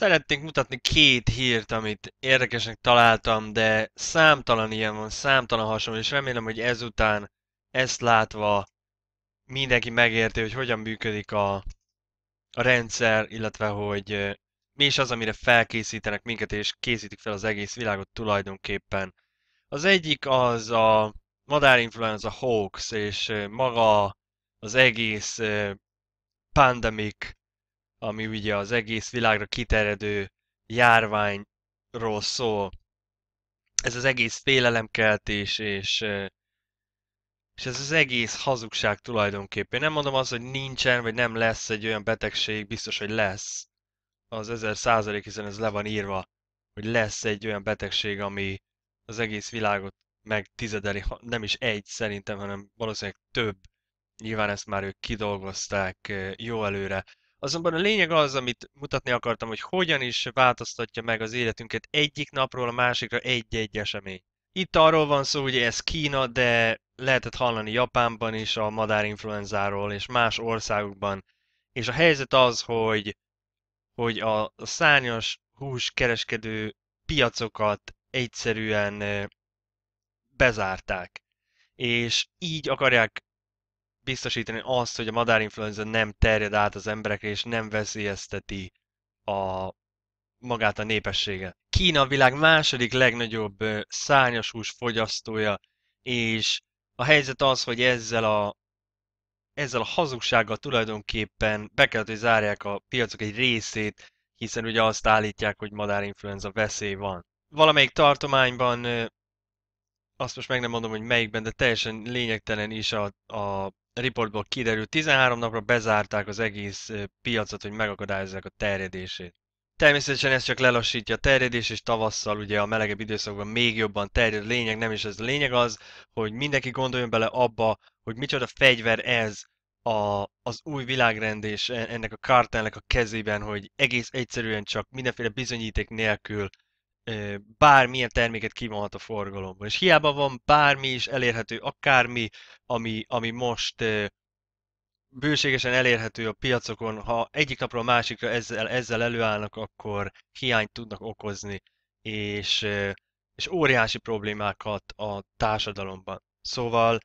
Szeretnénk mutatni két hírt, amit érdekesnek találtam, de számtalan ilyen van, számtalan hasonló, és remélem, hogy ezután ezt látva mindenki megérti, hogy hogyan működik a, a rendszer, illetve hogy mi is az, amire felkészítenek minket, és készítik fel az egész világot tulajdonképpen. Az egyik az a madárinfluenza hoax, és maga az egész pandemic ami ugye az egész világra kiterjedő járványról szól. Ez az egész félelemkeltés, és, és ez az egész hazugság tulajdonképpen. Én nem mondom azt, hogy nincsen, vagy nem lesz egy olyan betegség, biztos, hogy lesz. Az ezer százalék, hiszen ez le van írva, hogy lesz egy olyan betegség, ami az egész világot megtizedeli, nem is egy szerintem, hanem valószínűleg több. Nyilván ezt már ők kidolgozták jó előre. Azonban a lényeg az, amit mutatni akartam, hogy hogyan is változtatja meg az életünket egyik napról a másikra egy-egy esemény. Itt arról van szó, hogy ez Kína, de lehetett hallani Japánban is a madárinfluenzáról és más országokban. És a helyzet az, hogy, hogy a szányos hús kereskedő piacokat egyszerűen bezárták. És így akarják biztosítani azt, hogy a madárinfluenza nem terjed át az emberekre, és nem veszélyezteti a magát a népességet. Kína a világ második legnagyobb szárnyas hús fogyasztója, és a helyzet az, hogy ezzel a, ezzel a hazugsággal tulajdonképpen be kellett, hogy zárják a piacok egy részét, hiszen ugye azt állítják, hogy madárinfluenza veszély van. Valamelyik tartományban, azt most meg nem mondom, hogy melyikben, de teljesen lényegtelen is a, a riportból kiderült, 13 napra bezárták az egész piacot, hogy megakadályozzák a terjedését. Természetesen ez csak lelassítja a terjedés, és tavasszal ugye a melegebb időszakban még jobban terjed. A lényeg nem is ez. A lényeg az, hogy mindenki gondoljon bele abba, hogy micsoda fegyver ez a, az új világrend és e-, ennek a kártának a kezében, hogy egész egyszerűen csak mindenféle bizonyíték nélkül bármilyen terméket kivonhat a forgalomba. És hiába van bármi is elérhető, akármi, ami, ami most bőségesen elérhető a piacokon, ha egyik napról a másikra ezzel, ezzel előállnak, akkor hiányt tudnak okozni, és, és óriási problémákat a társadalomban. Szóval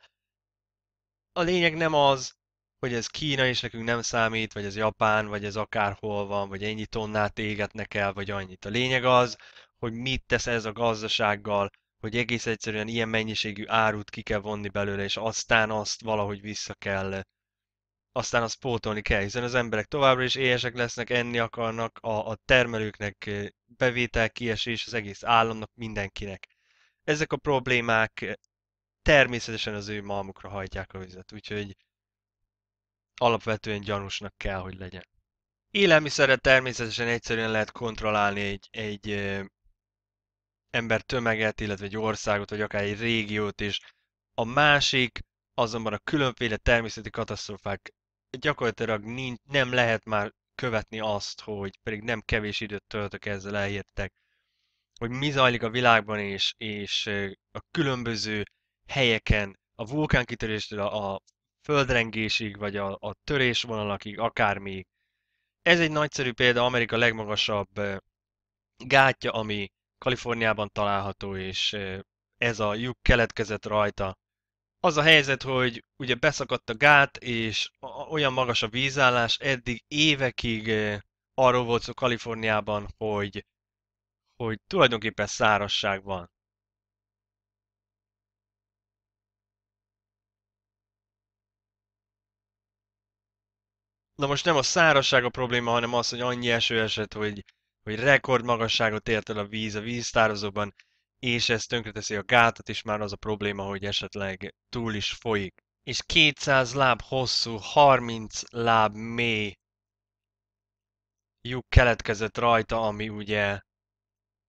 a lényeg nem az, hogy ez Kína és nekünk nem számít, vagy ez Japán, vagy ez akárhol van, vagy ennyi tonnát égetnek el, vagy annyit. A lényeg az, hogy mit tesz ez a gazdasággal, hogy egész egyszerűen ilyen mennyiségű árut ki kell vonni belőle, és aztán azt valahogy vissza kell, aztán azt pótolni kell, hiszen az emberek továbbra is éhesek lesznek, enni akarnak, a, a termelőknek eh, bevétel kiesés, az egész államnak, mindenkinek. Ezek a problémák eh, természetesen az ő malmukra hajtják a vizet, úgyhogy alapvetően gyanúsnak kell, hogy legyen. Élelmiszerre természetesen egyszerűen lehet kontrollálni egy, egy eh, ember tömeget, illetve egy országot, vagy akár egy régiót is. A másik azonban a különféle természeti katasztrófák gyakorlatilag nincs, nem lehet már követni azt, hogy pedig nem kevés időt töltök ezzel elértek, hogy mi zajlik a világban és, és a különböző helyeken, a vulkánkitöréstől a, a földrengésig, vagy a, a törésvonalakig, akármi. Ez egy nagyszerű példa, Amerika legmagasabb gátja, ami Kaliforniában található, és ez a lyuk keletkezett rajta. Az a helyzet, hogy ugye beszakadt a gát, és olyan magas a vízállás, eddig évekig arról volt szó Kaliforniában, hogy, hogy tulajdonképpen szárasság van. Na most nem a szárasság a probléma, hanem az, hogy annyi eső esett, hogy hogy magasságot ért el a víz a víztározóban, és ez tönkreteszi a gátat, és már az a probléma, hogy esetleg túl is folyik. És 200 láb hosszú, 30 láb mély lyuk keletkezett rajta, ami ugye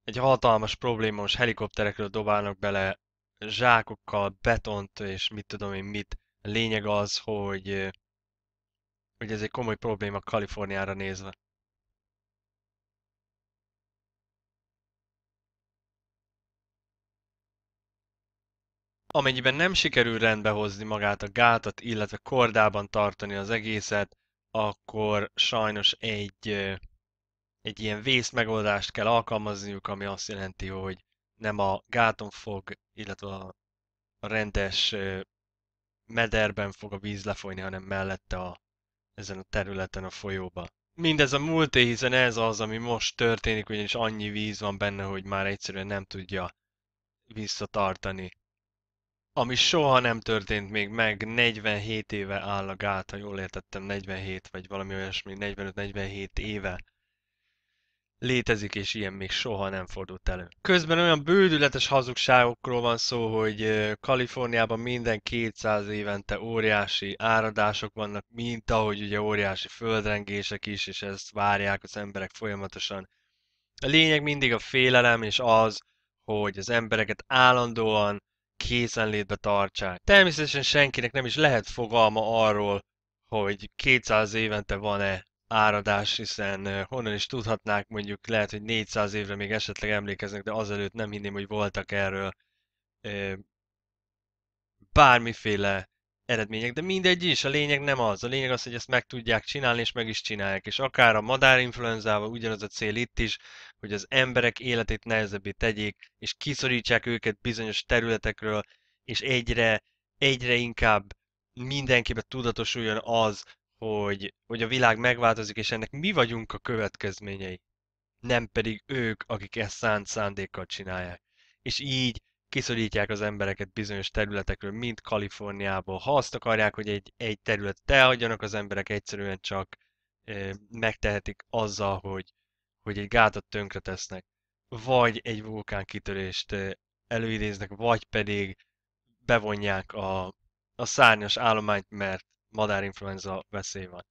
egy hatalmas probléma, most helikopterekről dobálnak bele zsákokkal, betont és mit tudom én mit. A lényeg az, hogy, hogy ez egy komoly probléma Kaliforniára nézve. Amennyiben nem sikerül rendbehozni magát a gátat, illetve kordában tartani az egészet, akkor sajnos egy, egy ilyen megoldást kell alkalmazniuk, ami azt jelenti, hogy nem a gáton fog, illetve a rendes mederben fog a víz lefolyni, hanem mellette a, ezen a területen a folyóba. Mindez a múlté, hiszen ez az, ami most történik, ugyanis annyi víz van benne, hogy már egyszerűen nem tudja visszatartani ami soha nem történt még meg, 47 éve áll a gát, ha jól értettem, 47 vagy valami olyasmi, 45-47 éve létezik, és ilyen még soha nem fordult elő. Közben olyan bődületes hazugságokról van szó, hogy Kaliforniában minden 200 évente óriási áradások vannak, mint ahogy ugye óriási földrengések is, és ezt várják az emberek folyamatosan. A lényeg mindig a félelem, és az, hogy az embereket állandóan kézenlétbe tartsák. Természetesen senkinek nem is lehet fogalma arról, hogy 200 évente van-e áradás, hiszen honnan is tudhatnák, mondjuk lehet, hogy 400 évre még esetleg emlékeznek, de azelőtt nem hinném, hogy voltak erről bármiféle eredmények, de mindegy is, a lényeg nem az. A lényeg az, hogy ezt meg tudják csinálni, és meg is csinálják. És akár a madárinfluenzával ugyanaz a cél itt is, hogy az emberek életét nehezebbé tegyék, és kiszorítsák őket bizonyos területekről, és egyre, egyre inkább mindenkibe tudatosuljon az, hogy, hogy a világ megváltozik, és ennek mi vagyunk a következményei, nem pedig ők, akik ezt szánt szándékkal csinálják. És így kiszorítják az embereket bizonyos területekről, mint Kaliforniából. Ha azt akarják, hogy egy, egy terület elhagyjanak, az emberek egyszerűen csak e, megtehetik azzal, hogy, hogy egy gátat tönkre tesznek, vagy egy vulkán kitörést előidéznek, vagy pedig bevonják a, a szárnyas állományt, mert madárinfluenza veszély van.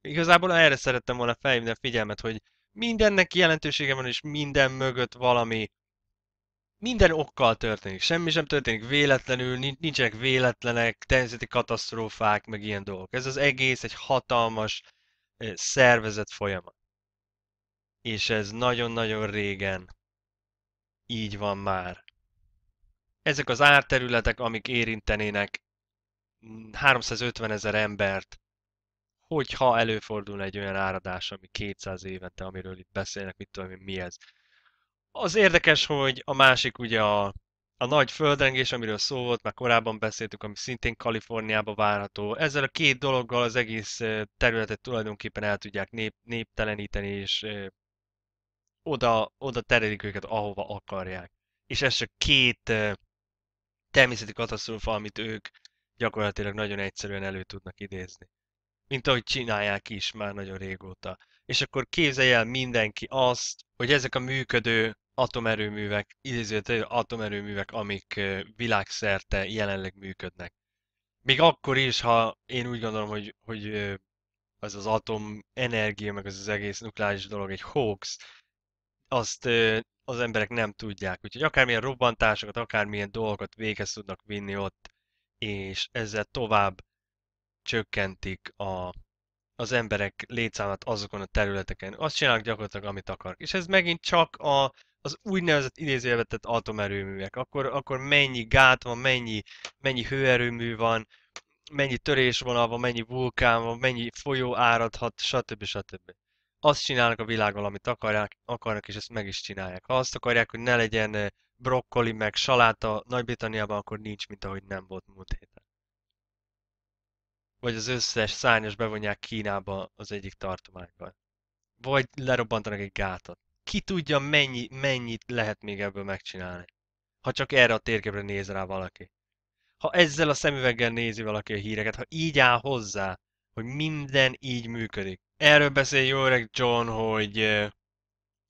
Igazából erre szerettem volna felhívni a figyelmet, hogy mindennek jelentősége van, és minden mögött valami minden okkal történik, semmi sem történik véletlenül, nincsenek véletlenek, természeti katasztrófák, meg ilyen dolgok. Ez az egész egy hatalmas szervezett folyamat. És ez nagyon-nagyon régen így van már. Ezek az árterületek, amik érintenének 350 mm, ezer embert, hogyha előfordul egy olyan áradás, ami 200 évente, amiről itt beszélnek, mit tudom én, mi ez az érdekes, hogy a másik ugye a, a nagy földrengés, amiről szó volt, már korábban beszéltük, ami szintén Kaliforniába várható. Ezzel a két dologgal az egész területet tulajdonképpen el tudják nép, népteleníteni, és oda, oda terelik őket, ahova akarják. És ez csak két természeti katasztrófa, amit ők gyakorlatilag nagyon egyszerűen elő tudnak idézni. Mint ahogy csinálják is már nagyon régóta és akkor képzelj el mindenki azt, hogy ezek a működő atomerőművek, idézőjelentő atomerőművek, amik világszerte jelenleg működnek. Még akkor is, ha én úgy gondolom, hogy, hogy az az atomenergia, meg az az egész nukleáris dolog egy hoax, azt az emberek nem tudják. Úgyhogy akármilyen robbantásokat, akármilyen dolgokat véghez tudnak vinni ott, és ezzel tovább csökkentik a az emberek létszámát azokon a területeken. Azt csinálnak gyakorlatilag, amit akar. És ez megint csak a, az úgynevezett idézőjelvetett atomerőművek. Akkor, akkor mennyi gát van, mennyi, mennyi hőerőmű van, mennyi törésvonal van, mennyi vulkán van, mennyi folyó áradhat, stb. stb. Azt csinálnak a világgal, amit akarják, akarnak, és ezt meg is csinálják. Ha azt akarják, hogy ne legyen eh, brokkoli, meg saláta Nagy-Britanniában, akkor nincs, mint ahogy nem volt múlt héten vagy az összes szárnyas bevonják Kínába az egyik tartományban. Vagy lerobbantanak egy gátat. Ki tudja, mennyi, mennyit lehet még ebből megcsinálni. Ha csak erre a térképre néz rá valaki. Ha ezzel a szemüveggel nézi valaki a híreket, ha így áll hozzá, hogy minden így működik. Erről beszél jó öreg John, hogy,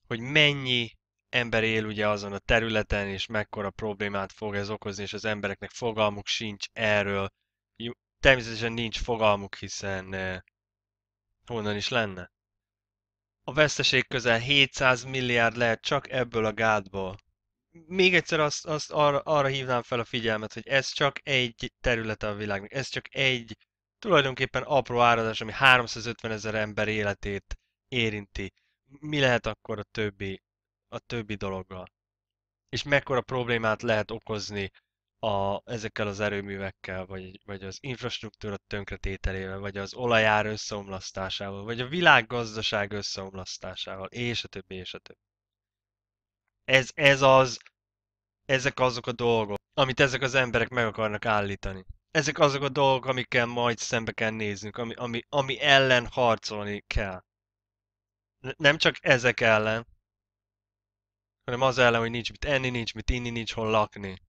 hogy mennyi ember él ugye azon a területen, és mekkora problémát fog ez okozni, és az embereknek fogalmuk sincs erről, természetesen nincs fogalmuk, hiszen eh, honnan is lenne. A veszteség közel 700 milliárd lehet csak ebből a gátból. Még egyszer azt, azt arra, arra hívnám fel a figyelmet, hogy ez csak egy területe a világnak, ez csak egy tulajdonképpen apró áradás, ami 350 ezer ember életét érinti. Mi lehet akkor a többi, a többi dologgal? És mekkora problémát lehet okozni a, ezekkel az erőművekkel, vagy, vagy az infrastruktúra tönkretételével, vagy az olajár összeomlasztásával, vagy a világgazdaság összeomlasztásával, és a többi, és a többi. Ez, ez az, ezek azok a dolgok, amit ezek az emberek meg akarnak állítani. Ezek azok a dolgok, amikkel majd szembe kell néznünk, ami, ami, ami ellen harcolni kell. Nem csak ezek ellen, hanem az ellen, hogy nincs mit enni, nincs mit inni, nincs hol lakni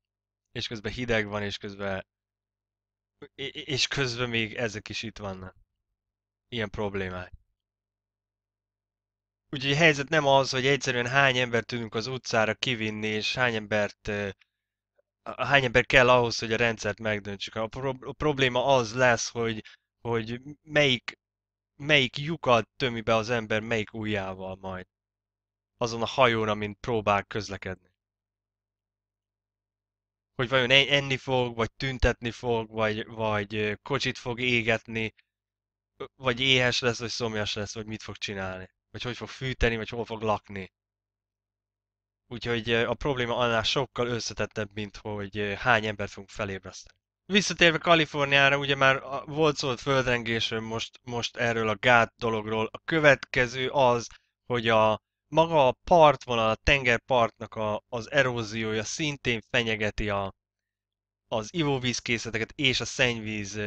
és közben hideg van, és közben és közben még ezek is itt vannak. Ilyen problémák. Úgyhogy a helyzet nem az, hogy egyszerűen hány embert tudunk az utcára kivinni, és hány embert hány ember kell ahhoz, hogy a rendszert megdöntsük. A, pro- a probléma az lesz, hogy, hogy melyik, melyik lyukat tömi be az ember melyik ujjával majd azon a hajón, amint próbál közlekedni hogy vajon e-, enni fog, vagy tüntetni fog, vagy, vagy kocsit fog égetni, vagy éhes lesz, vagy szomjas lesz, vagy mit fog csinálni. Vagy hogy fog fűteni, vagy hol fog lakni. Úgyhogy a probléma annál sokkal összetettebb, mint hogy hány embert fogunk felébreszteni. Visszatérve Kaliforniára, ugye már volt szólt földrengésről most, most erről a gát dologról. A következő az, hogy a maga a partvonal, a tengerpartnak a, az eróziója szintén fenyegeti a, az ivóvízkészleteket és a szennyvíz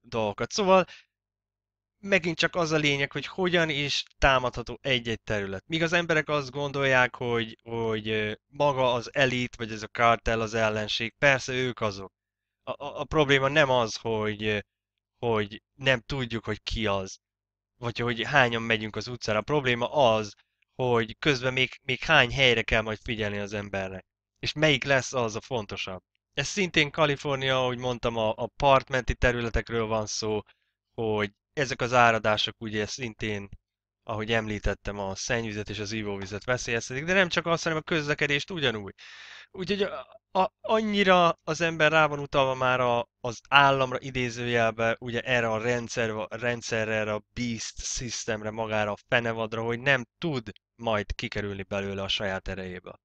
dolgokat. Szóval megint csak az a lényeg, hogy hogyan is támadható egy-egy terület. Míg az emberek azt gondolják, hogy, hogy maga az elit, vagy ez a kártel az ellenség, persze ők azok. A, a, a probléma nem az, hogy, hogy nem tudjuk, hogy ki az, vagy hogy hányan megyünk az utcára. A probléma az, hogy közben még, még hány helyre kell majd figyelni az embernek. És melyik lesz az a fontosabb. Ez szintén Kalifornia, ahogy mondtam, a, a partmenti területekről van szó, hogy ezek az áradások ugye szintén ahogy említettem, a szennyvizet és az ivóvizet veszélyeztetik, de nem csak azt, hanem a közlekedést ugyanúgy. Úgyhogy a, a, annyira az ember rá van utalva már a, az államra idézőjelbe, ugye erre a rendszer, a rendszerre, erre a beast systemre, magára a fenevadra, hogy nem tud majd kikerülni belőle a saját erejéből.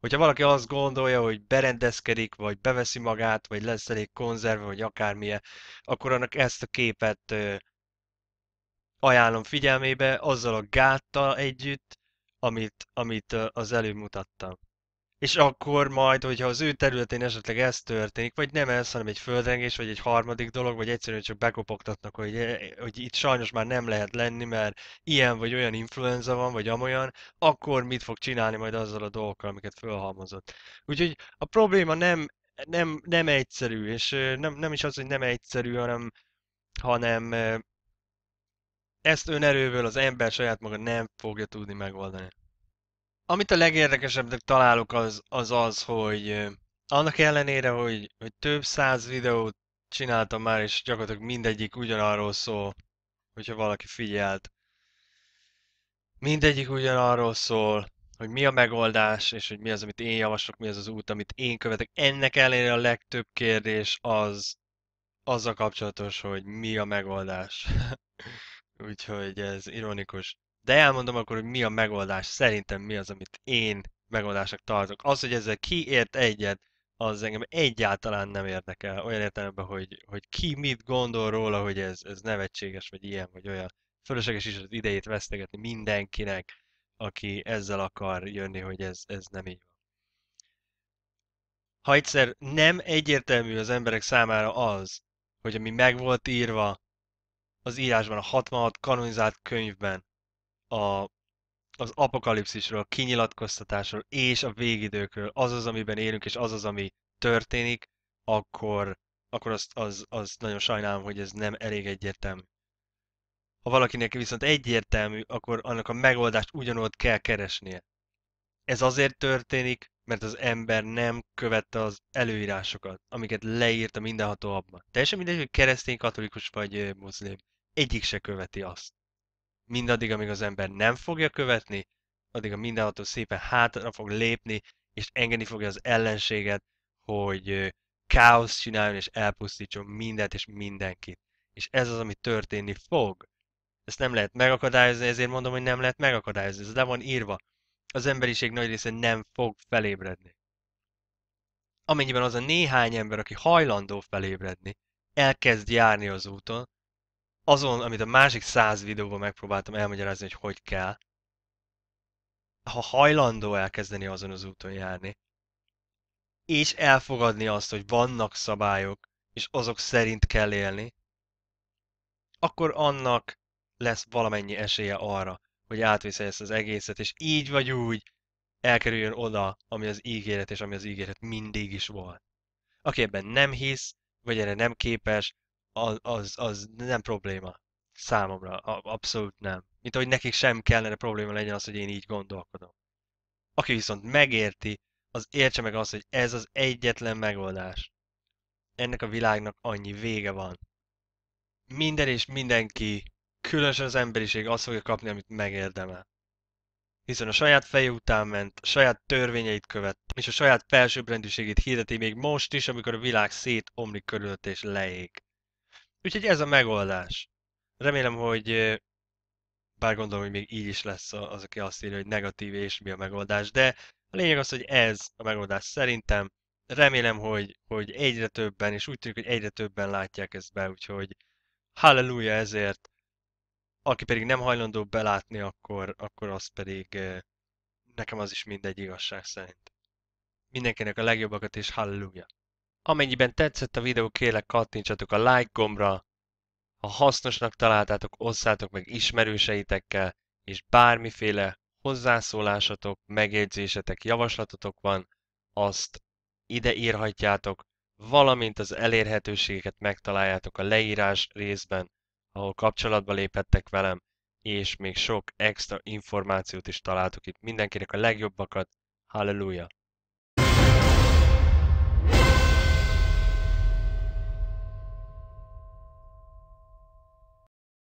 Hogyha valaki azt gondolja, hogy berendezkedik, vagy beveszi magát, vagy lesz elég konzerve, vagy akármilyen, akkor annak ezt a képet ajánlom figyelmébe azzal a gáttal együtt, amit, amit az előbb mutattam. És akkor majd, hogyha az ő területén esetleg ez történik, vagy nem ez, hanem egy földrengés, vagy egy harmadik dolog, vagy egyszerűen csak bekopogtatnak, hogy, eh, hogy itt sajnos már nem lehet lenni, mert ilyen vagy olyan influenza van, vagy amolyan, akkor mit fog csinálni majd azzal a dolgokkal, amiket fölhalmozott. Úgyhogy a probléma nem, nem, nem egyszerű, és nem, nem is az, hogy nem egyszerű, hanem, hanem ezt önerőből az ember saját maga nem fogja tudni megoldani. Amit a legérdekesebbnek találok az az, az hogy annak ellenére, hogy, hogy több száz videót csináltam már, és gyakorlatilag mindegyik ugyanarról szól, hogyha valaki figyelt. Mindegyik ugyanarról szól, hogy mi a megoldás, és hogy mi az, amit én javaslok, mi az az út, amit én követek. Ennek ellenére a legtöbb kérdés az azzal kapcsolatos, hogy mi a megoldás. Úgyhogy ez ironikus. De elmondom akkor, hogy mi a megoldás, szerintem mi az, amit én megoldásnak tartok. Az, hogy ezzel ki ért egyet, az engem egyáltalán nem érdekel, olyan értelemben, hogy, hogy ki mit gondol róla, hogy ez, ez nevetséges, vagy ilyen, vagy olyan. Fölösleges is az idejét vesztegetni mindenkinek, aki ezzel akar jönni, hogy ez, ez nem így van. Ha egyszer nem egyértelmű az emberek számára az, hogy ami meg volt írva, az írásban, a 66 kanonizált könyvben, a, az apokalipszisről, a kinyilatkoztatásról és a végidőkről, az az, amiben élünk, és az az, ami történik, akkor, akkor azt, az, az nagyon sajnálom, hogy ez nem elég egyértelmű. Ha valakinek viszont egyértelmű, akkor annak a megoldást ugyanott kell keresnie. Ez azért történik, mert az ember nem követte az előírásokat, amiket leírt a mindenható abban. Teljesen mindegy, hogy keresztény, katolikus vagy muszlim. Egyik se követi azt. Mindaddig, amíg az ember nem fogja követni, addig a mindenható szépen hátra fog lépni, és engedni fogja az ellenséget, hogy káosz csináljon és elpusztítson mindent és mindenkit. És ez az, ami történni fog. Ezt nem lehet megakadályozni, ezért mondom, hogy nem lehet megakadályozni. Ez le van írva az emberiség nagy része nem fog felébredni. Amennyiben az a néhány ember, aki hajlandó felébredni, elkezd járni az úton, azon, amit a másik száz videóban megpróbáltam elmagyarázni, hogy hogy kell, ha hajlandó elkezdeni azon az úton járni, és elfogadni azt, hogy vannak szabályok, és azok szerint kell élni, akkor annak lesz valamennyi esélye arra, hogy átviszi ezt az egészet, és így vagy úgy elkerüljön oda, ami az ígéret, és ami az ígéret mindig is volt. Aki ebben nem hisz, vagy erre nem képes, az, az, az nem probléma. Számomra a, abszolút nem. Mint ahogy nekik sem kellene probléma legyen az, hogy én így gondolkodom. Aki viszont megérti, az értse meg azt, hogy ez az egyetlen megoldás. Ennek a világnak annyi vége van. Minden és mindenki különösen az emberiség azt fogja kapni, amit megérdemel. Hiszen a saját feje után ment, a saját törvényeit követ, és a saját felsőbbrendűségét hirdeti még most is, amikor a világ szétomlik körülött és leég. Úgyhogy ez a megoldás. Remélem, hogy bár gondolom, hogy még így is lesz az, aki azt írja, hogy negatív és mi a megoldás, de a lényeg az, hogy ez a megoldás szerintem. Remélem, hogy, hogy egyre többen, és úgy tűnik, hogy egyre többen látják ezt be, úgyhogy halleluja ezért aki pedig nem hajlandó belátni, akkor, akkor az pedig nekem az is mindegy igazság szerint. Mindenkinek a legjobbakat és halleluja! Amennyiben tetszett a videó, kérlek kattintsatok a like gombra, ha hasznosnak találtátok, osszátok meg ismerőseitekkel, és bármiféle hozzászólásatok, megjegyzésetek, javaslatotok van, azt ide írhatjátok, valamint az elérhetőségeket megtaláljátok a leírás részben, ahol kapcsolatba léphettek velem, és még sok extra információt is találtuk itt. Mindenkinek a legjobbakat, halleluja!